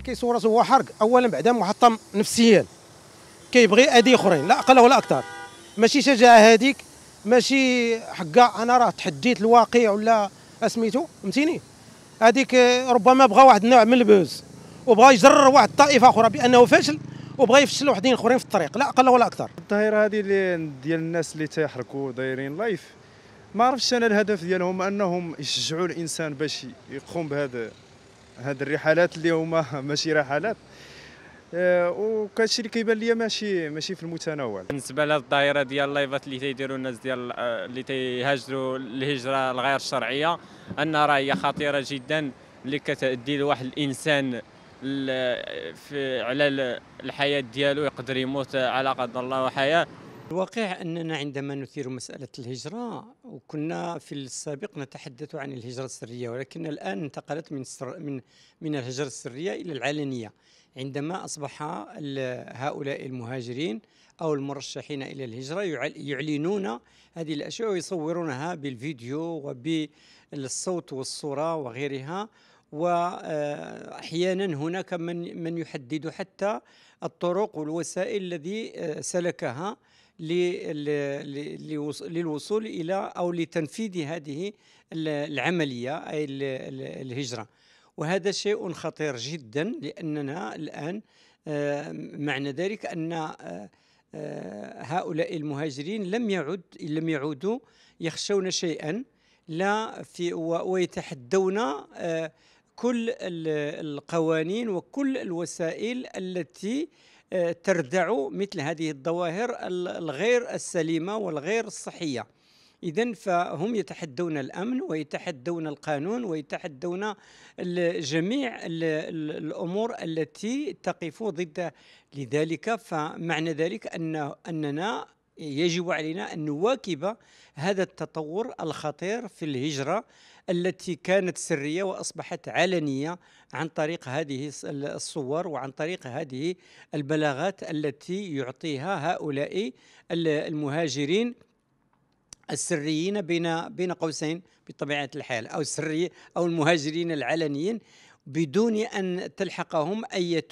اللي كيصور راسو هو حرق اولا بعدا محطم نفسيا كيبغي ادي اخرين لا اقل ولا اكثر ماشي شجاعه هذيك ماشي حقا انا راه تحديت الواقع ولا اسميتو فهمتيني هذيك ربما بغى واحد النوع من البوز وبغى يجرر واحد الطائفه اخرى بانه فاشل وبغى يفشل وحدين اخرين في الطريق لا اقل ولا اكثر الظاهره هذه ديال الناس اللي تيحركوا دايرين لايف ما عرفتش انا الهدف ديالهم انهم يشجعوا الانسان باش يقوم بهذا هاد الرحلات اللي هما ماشي رحلات آه، وكلشي اللي كيبان ليا ماشي ماشي في المتناول بالنسبه لهاد الدائره ديال اللايفات اللي تيديروا الناس ديال آه، اللي تيهاجروا الهجره الغير شرعيه ان راه هي خطيره جدا اللي كتادي لواحد الانسان في على الحياه ديالو يقدر يموت على قدر الله وحياه الواقع أننا عندما نثير مسألة الهجرة وكنا في السابق نتحدث عن الهجرة السرية ولكن الآن انتقلت من السر من من الهجرة السرية إلى العلنية عندما أصبح هؤلاء المهاجرين أو المرشحين إلى الهجرة يعلنون هذه الأشياء ويصورونها بالفيديو وبالصوت والصورة وغيرها واحيانا هناك من من يحدد حتى الطرق والوسائل الذي آه، سلكها للوصول الى او لتنفيذ هذه العمليه اي الهجره وهذا شيء خطير جدا لاننا الان آه، معنى ذلك ان آه، آه، هؤلاء المهاجرين لم يعد لم يعودوا يخشون شيئا لا في ويتحدون كل القوانين وكل الوسائل التي تردع مثل هذه الظواهر الغير السليمه والغير الصحيه اذا فهم يتحدون الامن ويتحدون القانون ويتحدون جميع الامور التي تقف ضد لذلك فمعنى ذلك ان اننا يجب علينا ان نواكب هذا التطور الخطير في الهجره التي كانت سريه واصبحت علنيه عن طريق هذه الصور وعن طريق هذه البلاغات التي يعطيها هؤلاء المهاجرين السريين بين بين قوسين بطبيعه الحال او السري او المهاجرين العلنيين بدون أن تلحقهم أي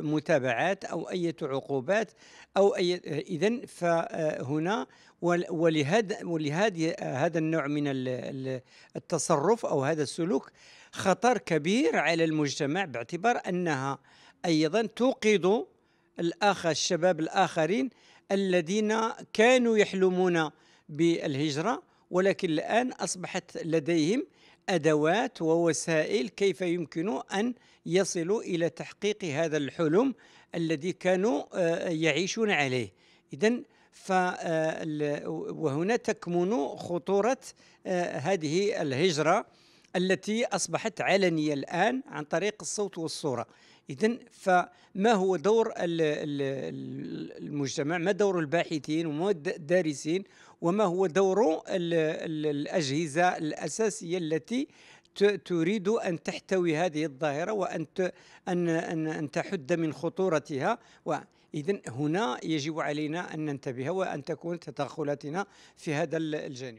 متابعات أو أي عقوبات أو أي إذا فهنا ولهذا ولهذا هذا النوع من التصرف أو هذا السلوك خطر كبير على المجتمع باعتبار أنها أيضا توقظ الآخر الشباب الآخرين الذين كانوا يحلمون بالهجرة ولكن الآن أصبحت لديهم ادوات ووسائل كيف يمكن ان يصلوا الى تحقيق هذا الحلم الذي كانوا آه، يعيشون عليه اذا آه، وهنا تكمن خطوره آه، هذه الهجره التي اصبحت علنيه الان عن طريق الصوت والصوره إذا فما هو دور المجتمع ما دور الباحثين وما الدارسين وما هو دور الأجهزة الأساسية التي تريد أن تحتوي هذه الظاهرة وأن أن أن تحد من خطورتها و إذا هنا يجب علينا أن ننتبه وأن تكون تدخلاتنا في هذا الجانب